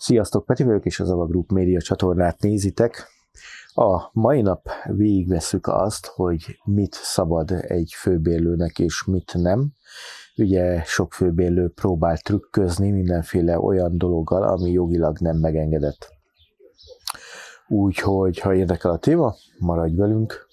Sziasztok, Peti vagyok, és az Ava Group média csatornát nézitek. A mai nap végigveszük azt, hogy mit szabad egy főbérlőnek és mit nem. Ugye sok főbérlő próbál trükközni mindenféle olyan dologgal, ami jogilag nem megengedett. Úgyhogy, ha érdekel a téma, maradj velünk.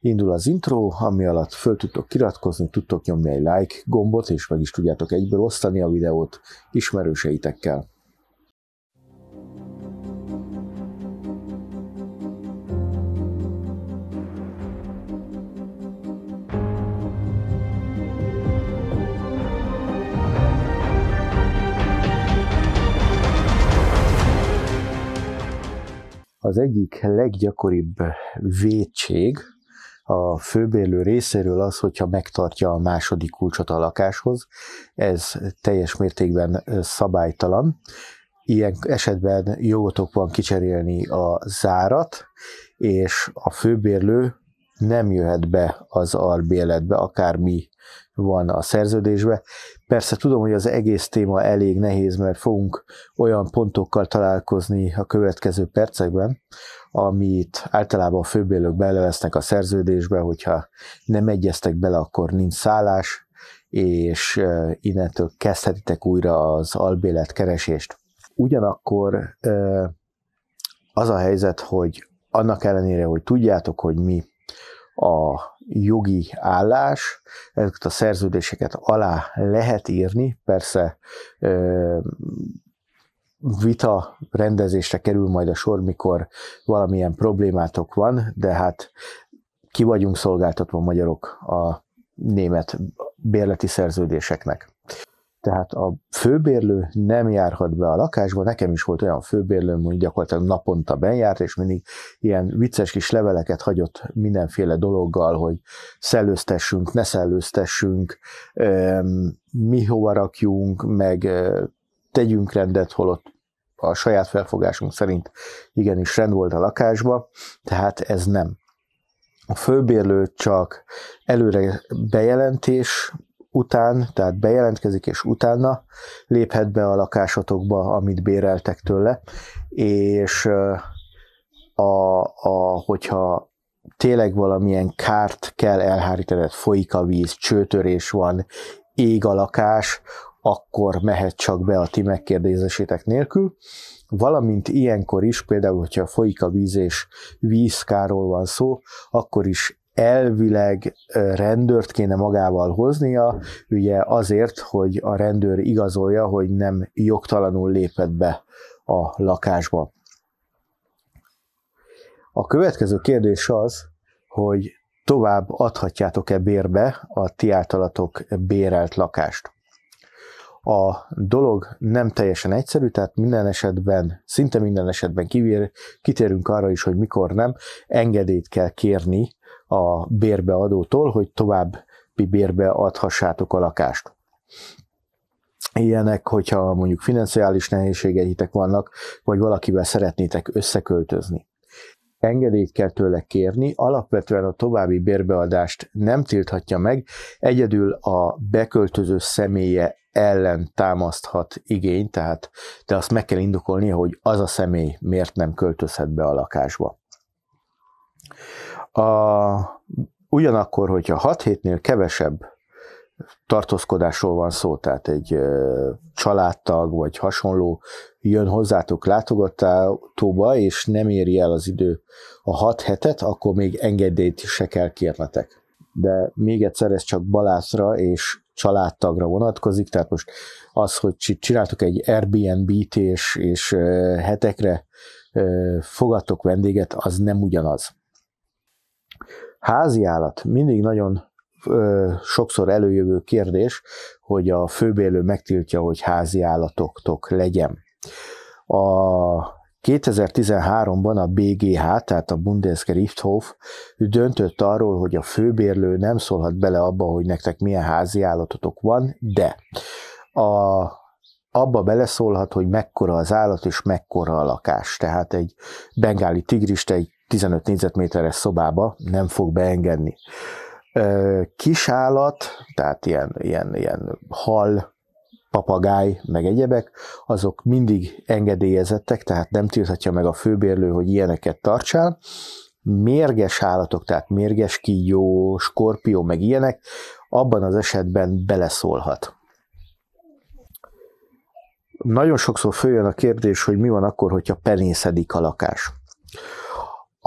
Indul az intro, ami alatt föl tudtok kiratkozni, tudtok nyomni egy like gombot, és meg is tudjátok egyből osztani a videót ismerőseitekkel. Az egyik leggyakoribb védség a főbérlő részéről az, hogyha megtartja a második kulcsot a lakáshoz. Ez teljes mértékben szabálytalan. Ilyen esetben jogotok van kicserélni a zárat, és a főbérlő nem jöhet be az albéletbe, akár mi van a szerződésbe. Persze tudom, hogy az egész téma elég nehéz, mert fogunk olyan pontokkal találkozni a következő percekben, amit általában a főbélők belevesznek a szerződésbe, hogyha nem egyeztek bele, akkor nincs szállás, és innentől kezdhetitek újra az albélet keresést. Ugyanakkor az a helyzet, hogy annak ellenére, hogy tudjátok, hogy mi a jogi állás, ezeket a szerződéseket alá lehet írni, persze vita rendezésre kerül majd a sor, mikor valamilyen problémátok van, de hát ki vagyunk szolgáltatva magyarok a német bérleti szerződéseknek tehát a főbérlő nem járhat be a lakásba, nekem is volt olyan főbérlőm, hogy gyakorlatilag naponta benjárt, és mindig ilyen vicces kis leveleket hagyott mindenféle dologgal, hogy szellőztessünk, ne szellőztessünk, mi hova rakjunk, meg tegyünk rendet, holott a saját felfogásunk szerint igenis rend volt a lakásba, tehát ez nem. A főbérlő csak előre bejelentés után, tehát bejelentkezik, és utána léphet be a lakásotokba, amit béreltek tőle, és a, a, hogyha tényleg valamilyen kárt kell tehát folyik a víz, csőtörés van, ég a lakás, akkor mehet csak be a ti megkérdezésétek nélkül. Valamint ilyenkor is, például, hogyha folyik a víz és vízkáról van szó, akkor is elvileg rendőrt kéne magával hoznia, ugye azért, hogy a rendőr igazolja, hogy nem jogtalanul lépett be a lakásba. A következő kérdés az, hogy tovább adhatjátok-e bérbe a ti általatok bérelt lakást. A dolog nem teljesen egyszerű, tehát minden esetben, szinte minden esetben kivér, kitérünk arra is, hogy mikor nem, engedélyt kell kérni a bérbeadótól, hogy további bérbe adhassátok a lakást. Ilyenek, hogyha mondjuk financiális nehézségeitek vannak, vagy valakivel szeretnétek összeköltözni. Engedélyt kell tőle kérni, alapvetően a további bérbeadást nem tilthatja meg, egyedül a beköltöző személye ellen támaszthat igény, tehát de azt meg kell indokolnia, hogy az a személy miért nem költözhet be a lakásba. A, ugyanakkor, hogyha 6 hétnél kevesebb tartózkodásról van szó, tehát egy családtag vagy hasonló jön hozzátok látogatóba, és nem éri el az idő a hat hetet, akkor még engedélyt se kell kérnetek. De még egyszer ez csak balászra és családtagra vonatkozik, tehát most az, hogy csináltok egy Airbnb-t és, és hetekre fogadtok vendéget, az nem ugyanaz állat mindig nagyon ö, sokszor előjövő kérdés, hogy a főbélő megtiltja, hogy háziállatoktok legyen. A 2013-ban a BGH, tehát a Bundesgerichtshof döntött arról, hogy a főbérlő nem szólhat bele abba, hogy nektek milyen házi állatotok van, de a, abba beleszólhat, hogy mekkora az állat és mekkora a lakás. Tehát egy bengáli tigrist egy 15 négyzetméteres szobába nem fog beengedni. Kis állat, tehát ilyen, ilyen, ilyen hal, papagáj, meg egyebek, azok mindig engedélyezettek, tehát nem tilthatja meg a főbérlő, hogy ilyeneket tartsál. Mérges állatok, tehát mérges kígyó, skorpió, meg ilyenek, abban az esetben beleszólhat. Nagyon sokszor följön a kérdés, hogy mi van akkor, hogyha penészedik a lakás.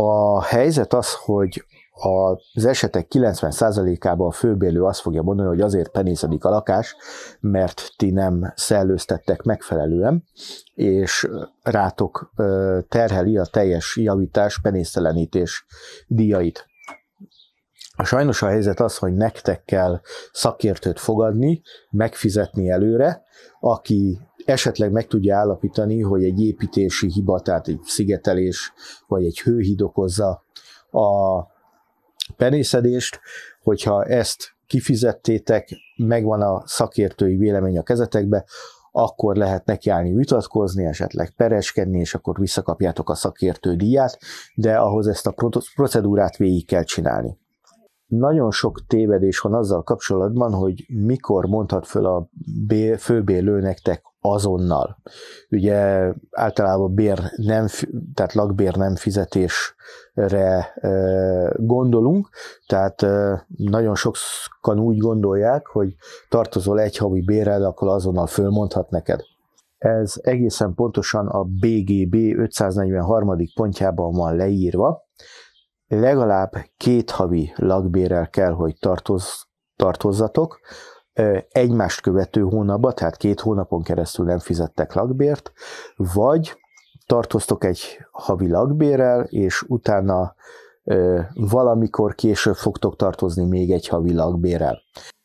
A helyzet az, hogy az esetek 90%-ában a főbérlő azt fogja mondani, hogy azért penészedik a lakás, mert ti nem szellőztettek megfelelően, és rátok terheli a teljes javítás, penésztelenítés díjait. Sajnos a helyzet az, hogy nektek kell szakértőt fogadni, megfizetni előre, aki esetleg meg tudja állapítani, hogy egy építési hiba, tehát egy szigetelés vagy egy hőhíd okozza a penészedést, hogyha ezt kifizettétek, megvan a szakértői vélemény a kezetekbe, akkor lehet nekiállni vitatkozni, esetleg pereskedni, és akkor visszakapjátok a szakértő díját, de ahhoz ezt a procedúrát végig kell csinálni nagyon sok tévedés van azzal kapcsolatban, hogy mikor mondhat föl a bél, nektek azonnal. Ugye általában bér nem, tehát lakbér nem fizetésre gondolunk, tehát nagyon sokan úgy gondolják, hogy tartozol egy havi bérrel, akkor azonnal fölmondhat neked. Ez egészen pontosan a BGB 543. pontjában van leírva, legalább két havi lakbérrel kell, hogy tartoz, tartozzatok, egymást követő hónapban, tehát két hónapon keresztül nem fizettek lakbért, vagy tartoztok egy havi lakbérrel, és utána valamikor később fogtok tartozni még egy havi lakbérrel.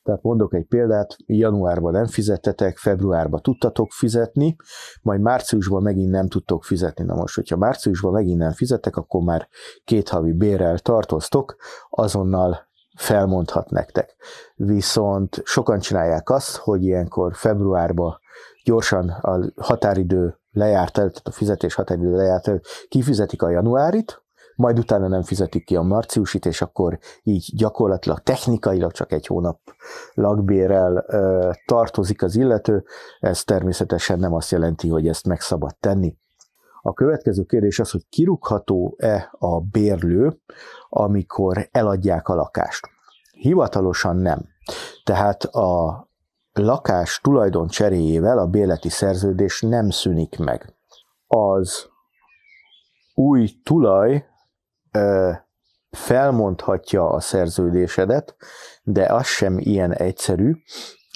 Tehát mondok egy példát, januárban nem fizettetek, februárban tudtatok fizetni, majd márciusban megint nem tudtok fizetni. Na most, hogyha márciusban megint nem fizetek, akkor már két havi bérrel tartoztok, azonnal felmondhat nektek. Viszont sokan csinálják azt, hogy ilyenkor februárban gyorsan a határidő lejárt el, tehát a fizetés határidő lejárt el, kifizetik a januárit, majd utána nem fizetik ki a marciusit, és akkor így gyakorlatilag technikailag csak egy hónap lakbérrel ö, tartozik az illető. Ez természetesen nem azt jelenti, hogy ezt meg szabad tenni. A következő kérdés az, hogy kirúgható-e a bérlő, amikor eladják a lakást. Hivatalosan nem. Tehát a lakás tulajdon cseréjével a béleti szerződés nem szűnik meg. Az új tulaj felmondhatja a szerződésedet, de az sem ilyen egyszerű.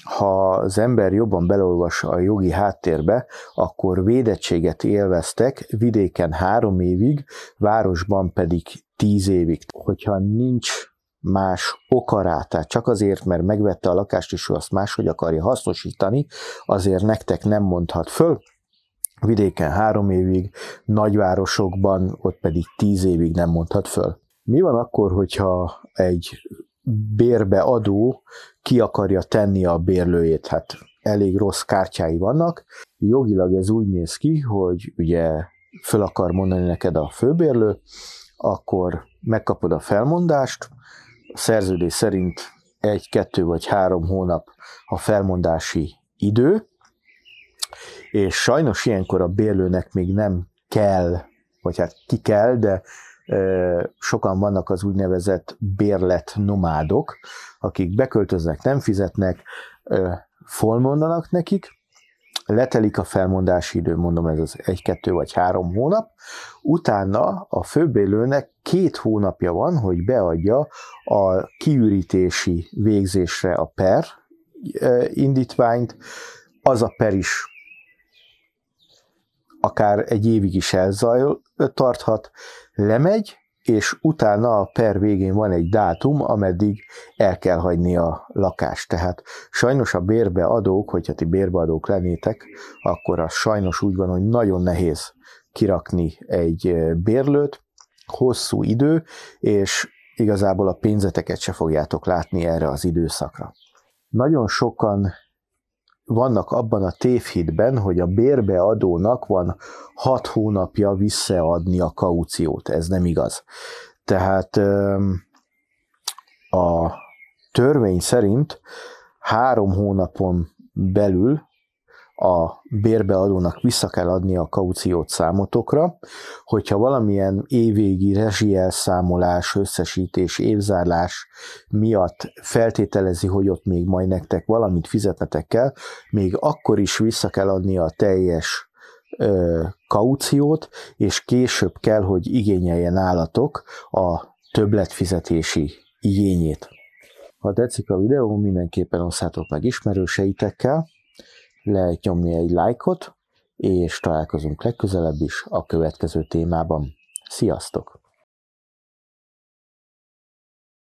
Ha az ember jobban belolvas a jogi háttérbe, akkor védettséget élveztek, vidéken három évig, városban pedig tíz évig. Hogyha nincs más oka rá, tehát csak azért, mert megvette a lakást, és ő azt máshogy akarja hasznosítani, azért nektek nem mondhat föl, vidéken három évig, nagyvárosokban ott pedig tíz évig nem mondhat föl. Mi van akkor, hogyha egy bérbeadó adó ki akarja tenni a bérlőjét? Hát elég rossz kártyái vannak. Jogilag ez úgy néz ki, hogy ugye föl akar mondani neked a főbérlő, akkor megkapod a felmondást, a szerződés szerint egy, kettő vagy három hónap a felmondási idő, és sajnos ilyenkor a bérlőnek még nem kell, vagy hát ki kell, de sokan vannak az úgynevezett bérlet nomádok, akik beköltöznek, nem fizetnek, folmondanak nekik, letelik a felmondási idő, mondom ez az egy-kettő vagy három hónap, utána a főbélőnek két hónapja van, hogy beadja a kiürítési végzésre a per indítványt, az a per is akár egy évig is elzajl, tarthat, lemegy, és utána a per végén van egy dátum, ameddig el kell hagyni a lakást. Tehát sajnos a bérbeadók, hogyha ti bérbeadók lennétek, akkor az sajnos úgy van, hogy nagyon nehéz kirakni egy bérlőt, hosszú idő, és igazából a pénzeteket se fogjátok látni erre az időszakra. Nagyon sokan vannak abban a tévhitben, hogy a bérbeadónak van hat hónapja visszaadni a kauciót. Ez nem igaz. Tehát a törvény szerint három hónapon belül a bérbeadónak vissza kell adni a kauciót számotokra, hogyha valamilyen évvégi rezsielszámolás, összesítés, évzárlás miatt feltételezi, hogy ott még majd nektek valamit fizetnetek kell, még akkor is vissza kell adni a teljes ö, kauciót, és később kell, hogy igényeljen állatok a többletfizetési igényét. Ha tetszik a videó, mindenképpen osszátok meg ismerőseitekkel, lenyomni egy lájkot, és találkozunk legközelebb is a következő témában. Sziasztok!